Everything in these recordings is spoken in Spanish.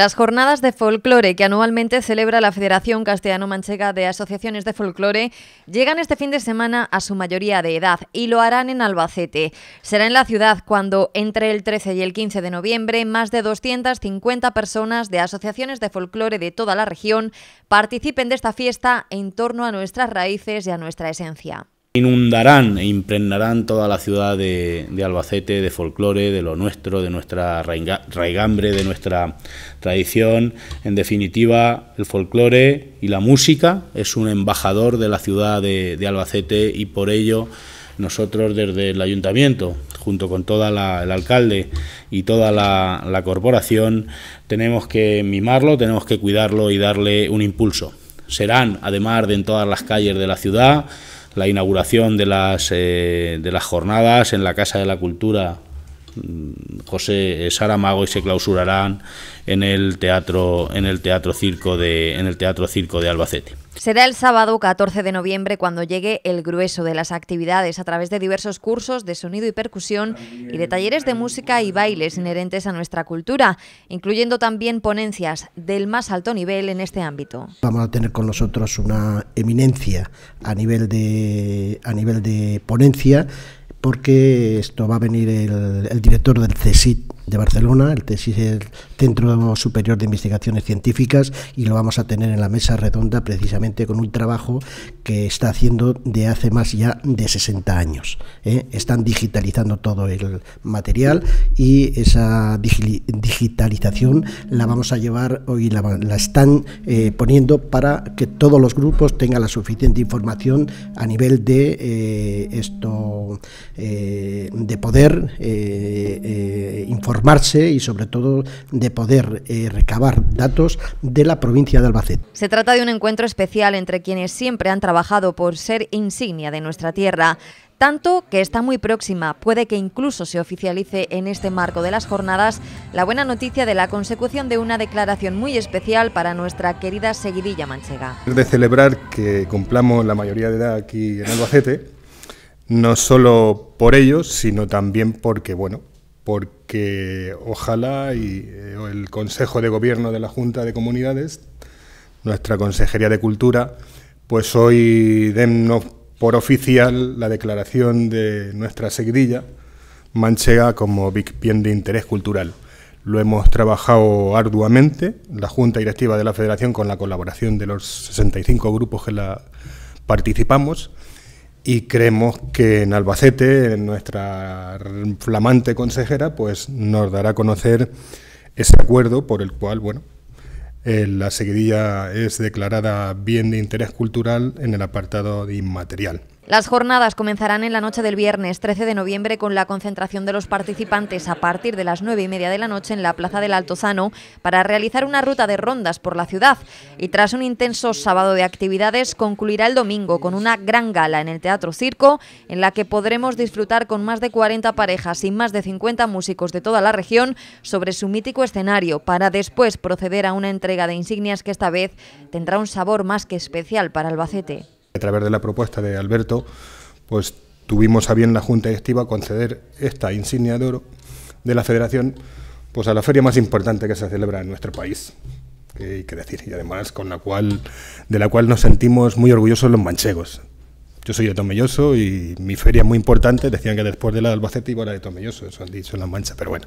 Las jornadas de folclore que anualmente celebra la Federación Castellano-Manchega de Asociaciones de Folclore llegan este fin de semana a su mayoría de edad y lo harán en Albacete. Será en la ciudad cuando entre el 13 y el 15 de noviembre más de 250 personas de asociaciones de folclore de toda la región participen de esta fiesta en torno a nuestras raíces y a nuestra esencia inundarán e impregnarán toda la ciudad de, Albacete, de folclore, de lo nuestro, de nuestra raigambre, de nuestra tradición. En definitiva, el folclore y la música es un embajador de la ciudad de, Albacete y por ello nosotros desde el ayuntamiento, junto con todo el alcalde y toda la, la corporación, tenemos que mimarlo, tenemos que cuidarlo y darle un impulso. Serán, además de en todas las calles de la ciudad, la inauguración de las, eh, de las jornadas en la Casa de la Cultura mm, José Saramago y se clausurarán en el teatro en el teatro circo de en el teatro circo de Albacete. Será el sábado 14 de noviembre cuando llegue el grueso de las actividades a través de diversos cursos de sonido y percusión y de talleres de música y bailes inherentes a nuestra cultura, incluyendo también ponencias del más alto nivel en este ámbito. Vamos a tener con nosotros una eminencia a nivel de, a nivel de ponencia porque esto va a venir el, director del CSIC de Barcelona, el CSIC del Centro Superior de Investigaciones Científicas, y lo vamos a tener en la mesa redonda precisamente con un trabajo que está haciendo de hace más ya de 60 años. ¿eh? Están digitalizando todo el material y esa digitalización la vamos a llevar hoy, la, están eh, poniendo para que todos los grupos tengan la suficiente información a nivel de eh, esto eh, de poder eh, eh, informarse y sobre todo de poder recabar datos de la provincia de Albacete. Se trata de un encuentro especial entre quienes siempre han trabajado por ser insignia de nuestra tierra tanto que está muy próxima, puede que incluso se oficialice en este marco de las jornadas, la buena noticia de la consecución de una declaración muy especial para nuestra querida seguidilla manchega. De celebrar que cumplamos la mayoría de edad aquí en Albacete, no solo por ellos, sino también porque, bueno, porque ojalá y eh, el Consejo de Gobierno de la Junta de Comunidades, nuestra Consejería de Cultura, pues hoy dennos por oficial la declaración de nuestra seguidilla manchega como bien de interés cultural. Lo hemos trabajado arduamente, la Junta Directiva de la Federación con la colaboración de los 65 grupos que la participamos, y creemos que en Albacete, nuestra flamante consejera, pues nos dará a conocer ese acuerdo por el cual, bueno, eh, la seguidilla es declarada bien de interés cultural en el apartado de inmaterial. Las jornadas comenzarán en la noche del viernes 13 de noviembre con la concentración de los participantes a partir de las 9 y media de la noche en la Plaza del Altozano para realizar una ruta de rondas por la ciudad y tras un intenso sábado de actividades concluirá el domingo con una gran gala en el Teatro Circo en la que podremos disfrutar con más de 40 parejas y más de 50 músicos de toda la región sobre su mítico escenario para después proceder a una entrega de insignias que esta vez tendrá un sabor más que especial para Albacete a través de la propuesta de Alberto, pues tuvimos a bien la Junta Directiva conceder esta insignia de oro de la Federación pues a la feria más importante que se celebra en nuestro país, que decir, y además con la cual, de la cual nos sentimos muy orgullosos los manchegos, yo soy de Tomelloso y mi feria es muy importante. Decían que después de la de Albacete iba a la de Tomelloso, eso han dicho en La Mancha, pero bueno.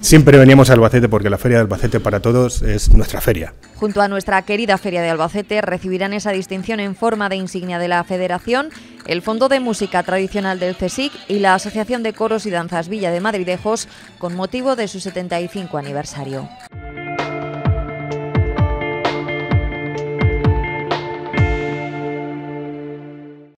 Siempre veníamos a Albacete porque la feria de Albacete para todos es nuestra feria. Junto a nuestra querida feria de Albacete recibirán esa distinción en forma de insignia de la Federación, el Fondo de Música Tradicional del CESIC y la Asociación de Coros y Danzas Villa de Madridejos con motivo de su 75 aniversario.